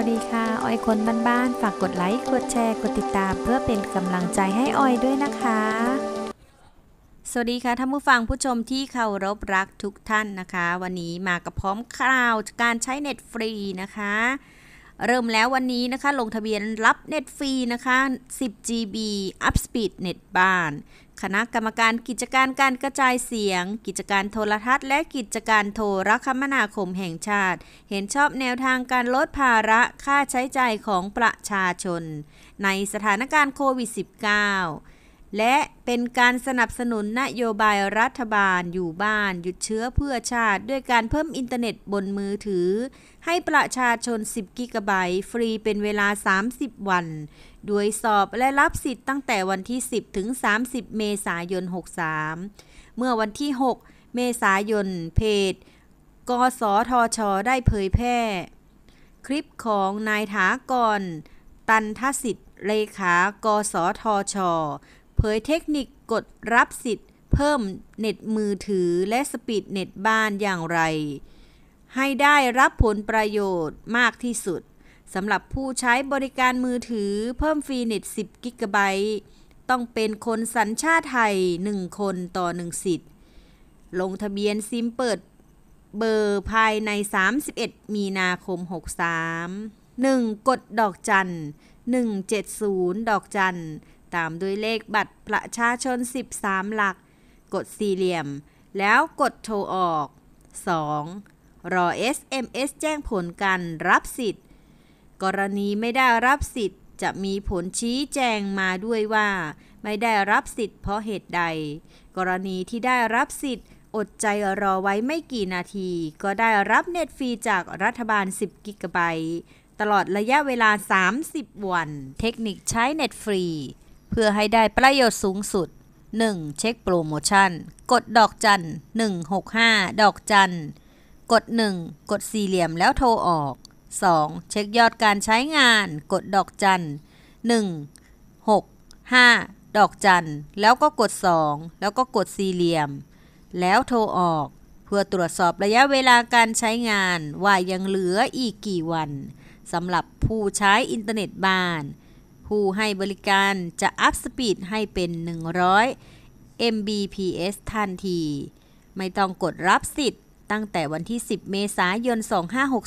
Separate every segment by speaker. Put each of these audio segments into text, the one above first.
Speaker 1: วัสดีค่ะออยคนบ้านๆฝากกดไลค์ กดแชร์ กดติดตามเพื่อเป็นกำลังใจให้ออยด้วยนะคะ สวัสดีค่ะท่านผู้ฟังผู้ชมที่เคารพรักทุกท่านนะคะ วันนี้มากับพร้อมข่าว การใช้เน็ตฟรีนะคะเริ่มแล้ววันนี้นะคะ ลงทะเบียนรับเน็ตฟรีนะคะ 10 GB Upspeed เน็ตบ้าน คณะกรรมการกิจการการกระจายเสียง กิจการโทรทัศน์ และกิจการโทรคมนาคมแห่งชาติ เห็นชอบแนวทางการลดภาระค่าใช้จ่ายของประชาชน ในสถานการณ์โควิด -19 และเป็นการสนับสนุนนโยบายรัฐบาลอยู่บ้านหยุดเชื้อเพื่อชาติด้วยการเพิ่มอินเทอร์เน็ตบนมือถือให้ประชาชน 10 กิกะไบต์ฟรีเป็นเวลา 30 วัน โดยสอบและรับสิทธิ์ ตั้งแต่วันที่ 10 ถึง 30 เมษายน 63 เมื่อวันที่ 6 เมษายน เพจ กสทช ได้เผยแพร่ คลิปของนายถากรตันทสิทธิ์ เลขา กสทชเผยเทคนิคกดรับสิทธิ์ เพิ่มเน็ตมือถือและสปีดเน็ตบ้านอย่างไร ให้ได้รับผลประโยชน์มากที่สุดสำหรับผู้ใช้บริการมือถือ เพิ่มฟรีเน็ต 10กิกะไบต์ต้องเป็นคนสัญชาติไทย 1 คนต่อ 1 สิทธิ์ ลงทะเบียนซิมเปิดเบอร์ภายใน 31 มีนาคม 63 1. กดดอกจัน 170 ดอกจันตามด้วยเลขบัตรประชาชน 13 หลัก กดสี่เหลี่ยม แล้วกดโทรออก 2. รอ SMS แจ้งผลการรับสิทธิ์ กรณีไม่ได้รับสิทธิ์จะมีผลชี้แจงมาด้วยว่า ไม่ได้รับสิทธิ์เพราะเหตุใด กรณีที่ได้รับสิทธิ์ อดใจรอไว้ไม่กี่นาที ก็ได้รับเน็ตฟรีจากรัฐบาล10กิกะไบต์ตลอดระยะเวลา 30 วัน เทคนิคใช้เน็ตฟรีเพื่อให้ได้ประโยชน์สูงสุด 1. เช็คโปรโมชั่น กดดอกจัน165 ดอกจันกด 1 กดสี่เหลี่ยมแล้วโทรออก 2. เช็คยอดการใช้งาน กดดอกจัน165 ดอกจันแล้วก็กด 2 แล้วก็กดสี่เหลี่ยม แล้วโทรออก เพื่อตรวจสอบระยะเวลาการใช้งานว่ายังเหลืออีกกี่วันสำหรับผู้ใช้อินเทอร์เน็ตบ้านผู้ให้บริการจะอัพสปีดให้เป็น 100 Mbps ทันที ไม่ต้องกดรับสิทธิ์ตั้งแต่วันที่ 10 เมษายน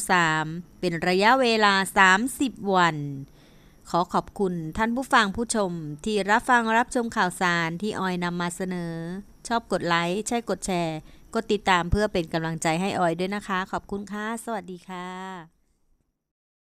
Speaker 1: 2563 เป็นระยะเวลา 30 วัน ขอขอบคุณท่านผู้ฟังผู้ชมที่รับฟังรับชมข่าวสารที่ออยนำมาเสนอ ชอบกดไลค์ใช่กดแชร์ กดติดตามเพื่อเป็นกำลังใจให้ออยด้วยนะคะ ขอบคุณค่ะ สวัสดีค่ะ